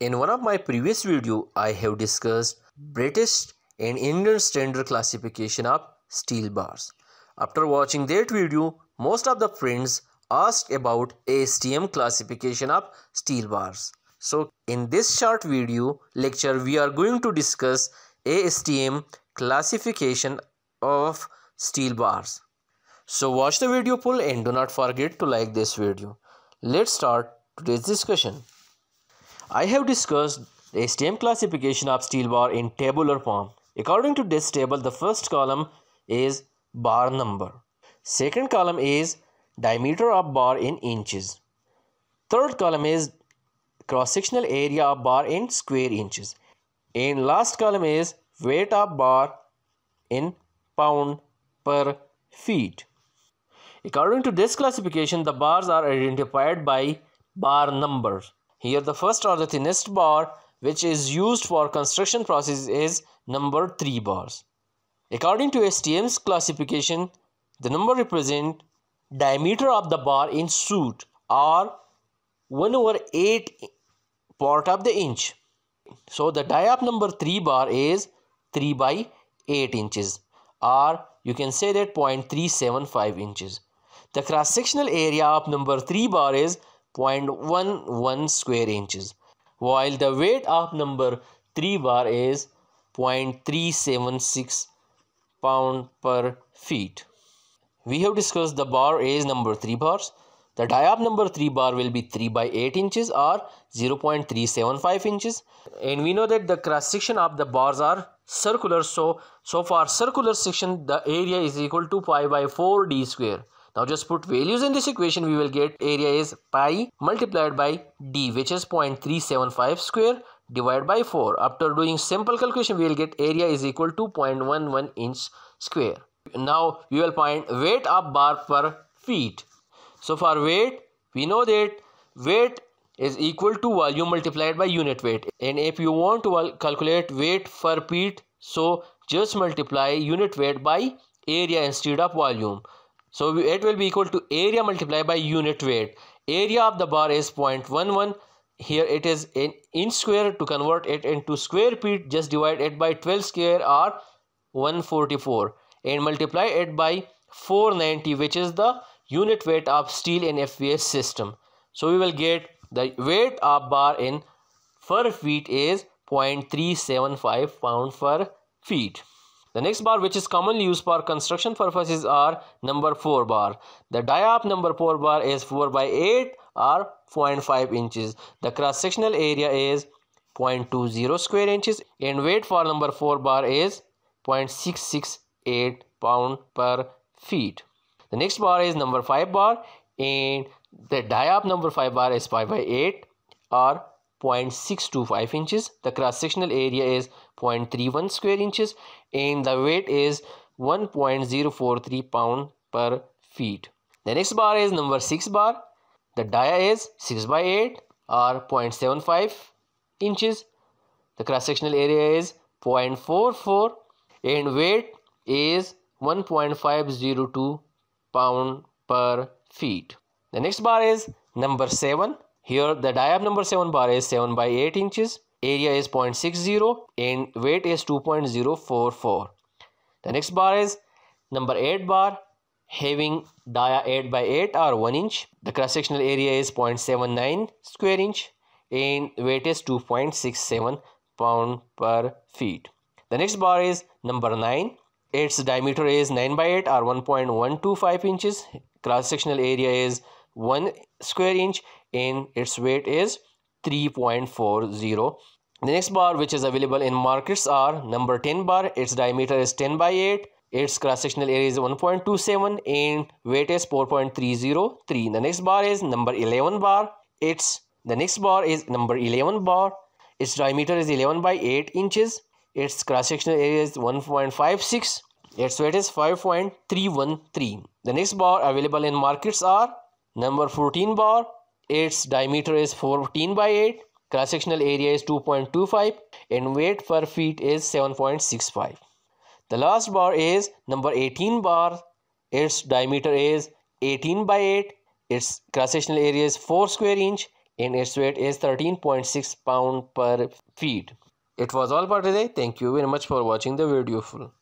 In one of my previous video, I have discussed British and Indian standard classification of steel bars. After watching that video, most of the friends asked about ASTM classification of steel bars. So in this short video lecture, we are going to discuss ASTM classification of steel bars. So watch the video full and do not forget to like this video. Let's start today's discussion. I have discussed the STM classification of steel bar in tabular form. According to this table, the first column is bar number. Second column is diameter of bar in inches. Third column is cross-sectional area of bar in square inches. And last column is weight of bar in pound per feet. According to this classification, the bars are identified by bar numbers. Here the first or the thinnest bar which is used for construction process is number 3 bars. According to STM's classification, the number represent diameter of the bar in suit or 1 over 8 part of the inch. So the die of number 3 bar is 3 by 8 inches or you can say that 0.375 inches. The cross-sectional area of number 3 bar is 0.11 square inches while the weight of number 3 bar is 0.376 pound per feet. We have discussed the bar is number 3 bars. The die of number 3 bar will be 3 by 8 inches or 0.375 inches. And we know that the cross section of the bars are circular. So, so for circular section the area is equal to pi by 4d square. Now just put values in this equation we will get area is pi multiplied by d which is 0.375 square divided by 4. After doing simple calculation we will get area is equal to 0.11 inch square. Now we will find weight of bar per feet. So for weight we know that weight is equal to volume multiplied by unit weight and if you want to calculate weight per feet so just multiply unit weight by area instead of volume so it will be equal to area multiplied by unit weight. Area of the bar is 0.11. Here it is in inch square. To convert it into square feet, just divide it by 12 square or 144 and multiply it by 490 which is the unit weight of steel in FVS system. So we will get the weight of bar in per feet is 0.375 pound per feet. The next bar which is commonly used for construction purposes are number 4 bar. The dia of number 4 bar is 4 by 8 or 0.5 inches. The cross sectional area is 0.20 square inches and weight for number 4 bar is 0.668 pound per feet. The next bar is number 5 bar and the dia of number 5 bar is 5 by 8 or 0.625 inches the cross sectional area is 0.31 square inches and the weight is 1.043 pound per feet the next bar is number 6 bar the dia is 6 by 8 or 0.75 inches the cross sectional area is 0.44 and weight is 1.502 pound per feet the next bar is number 7 here the of number 7 bar is 7 by 8 inches, area is 0.60 and weight is 2.044. The next bar is number 8 bar having dia 8 by 8 or 1 inch. The cross sectional area is 0.79 square inch and weight is 2.67 pound per feet. The next bar is number 9. Its diameter is 9 by 8 or 1.125 inches. Cross sectional area is 1 square inch and its weight is 3.40 the next bar which is available in markets are number 10 bar its diameter is 10 by 8 its cross sectional area is 1.27 and weight is 4.303 the next bar is number 11 bar its the next bar is number 11 bar its diameter is 11 by 8 inches its cross sectional area is 1.56 its weight is 5.313 the next bar available in markets are Number 14 bar, its diameter is 14 by 8, cross sectional area is 2.25 and weight per feet is 7.65. The last bar is number 18 bar, its diameter is 18 by 8, its cross sectional area is 4 square inch and its weight is 13.6 pound per feet. It was all for today. Thank you very much for watching the video full.